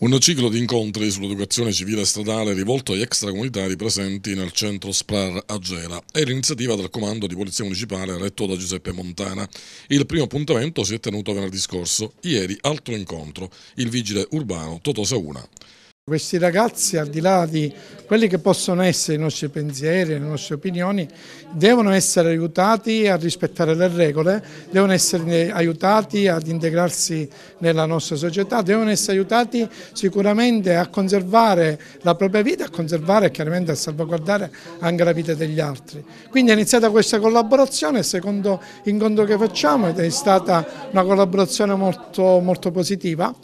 Un ciclo di incontri sull'educazione civile e stradale rivolto agli extracomunitari presenti nel centro SPRAR a Gela è l'iniziativa del comando di polizia municipale retto da Giuseppe Montana. Il primo appuntamento si è tenuto venerdì scorso, ieri altro incontro, il vigile urbano Totò Sauna. Questi ragazzi, al di là di quelli che possono essere i nostri pensieri, le nostre opinioni, devono essere aiutati a rispettare le regole, devono essere aiutati ad integrarsi nella nostra società, devono essere aiutati sicuramente a conservare la propria vita, a conservare e chiaramente a salvaguardare anche la vita degli altri. Quindi è iniziata questa collaborazione, secondo incontro che facciamo ed è stata una collaborazione molto, molto positiva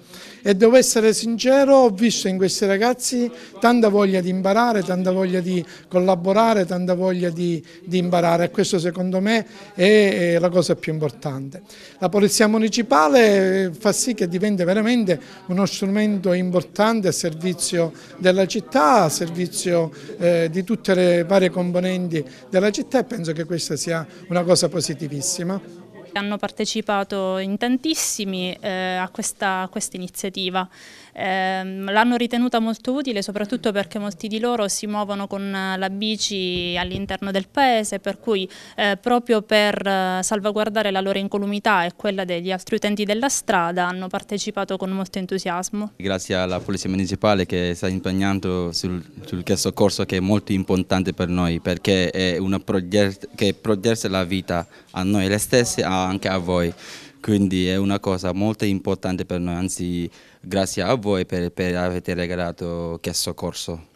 e devo essere sincero, ho visto in questi ragazzi tanta voglia di imparare, tanta voglia di collaborare, tanta voglia di, di imparare e questo secondo me è, la cosa più importante. La Polizia Municipale fa sì che diventi veramente uno strumento importante a servizio della città, a servizio eh, di tutte le varie componenti della città e penso che questa sia una cosa positivissima. Hanno partecipato in tantissimi eh, a, questa, a, iniziativa, eh, l'hanno ritenuta molto utile soprattutto perché molti di loro si muovono con la bici all'interno del paese per cui eh, proprio per eh, salvaguardare la loro incolumità e quella degli altri utenti della strada hanno partecipato con molto entusiasmo. Grazie alla Polizia Municipale che sta impegnando sul, sul soccorso che è molto importante per noi perché è una progetto che protegge la vita a noi stessi, a anche a voi. Quindi è una cosa molto importante per noi, anzi grazie a voi per, per aver regalato questo corso.